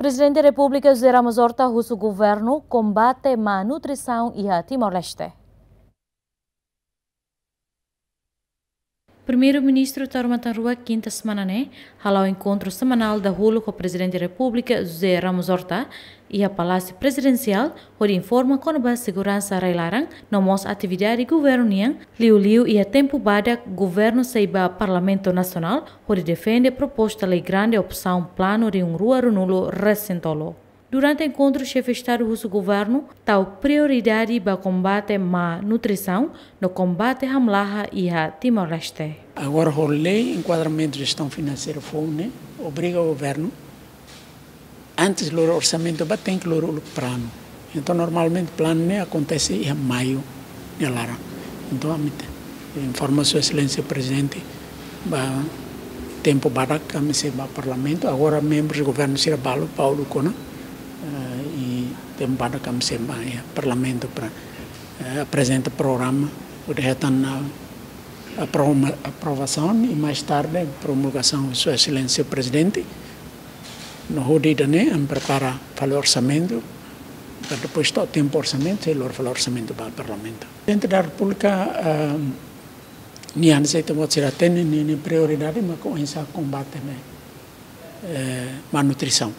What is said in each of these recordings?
Presidente da República José Ramos Horta russo governo combate má nutrição e a Timor-Leste. Primeiro-Ministro Rua, quinta semana, né? Ao o encontro semanal da Rulo com o Presidente da República, José Ramos Horta, e a Palácio Presidencial, onde informa com a segurança railarang na nossa atividade governian, liu liu e a tempo bada governo saiba Parlamento Nacional, onde defende proposta lei grande opção plano de um rua runulo recentolo. Durante o encontro, o chefe de Estado russo governo deu prioridade para o combate à má nutrição no combate à Mlaha e à Timor-Leste. Agora, a lei enquadramento de gestão financeira obriga o governo, antes do orçamento, tem que ler o plano. Então, normalmente, o plano acontece em maio, em Lara. Então, informa Sua Excelência Presidente, tempo barato, o parlamento, agora membros do governo o Paulo kona eh, e tembada kam semba o é, parlamento para eh, o programa o de na aprovação e mais tarde promulgação de é sua excelência presidente no rudi dane em prepara para o orçamento para depois todo tempo orçamento e lor falar orçamento para o parlamento dentro da república eh, ni anseita mo sira tene ni prioridade ma começar combate né malnutrição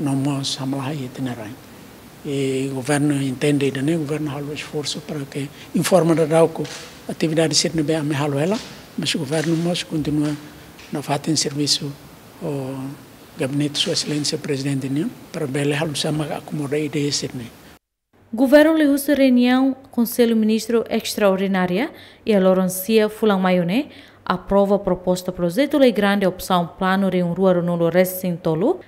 não samla e tenerai. E o governo entende, né? o governo faz o esforço para que informa da Rauco atividade ser no a ela, mas o governo mas continua na fazer em serviço o gabinete sua excelência presidente né? para bela há o acomodar ideia ser né. Governo lhe reunião Conselho Ministro Extraordinária e a Laurencia Fulan Maioné aprova a proposta projeto de grande opção plano de um ruaro no Lores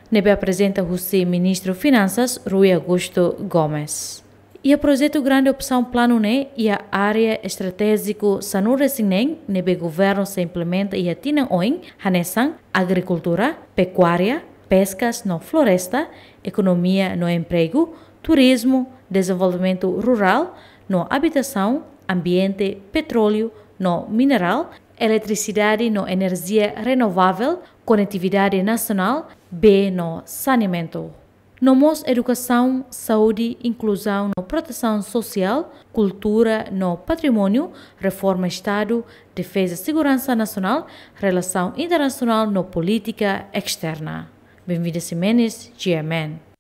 nebe apresenta o ministro Finanças Rui Augusto Gomes. E a projeto grande opção plano é e a área estratégico sanure sinen nebe governo se implementa e atina oin hanesan agricultura, pecuária, pescas no floresta, economia no emprego, turismo, desenvolvimento rural, no habitação, ambiente, petróleo, no mineral eletricidade no energia renovável, conectividade nacional, B no saneamento. Nomos educação, saúde, inclusão, no proteção social, cultura, no patrimônio, reforma Estado, defesa segurança nacional, relação internacional, no política externa. Bem-vindas Simenes, GMN.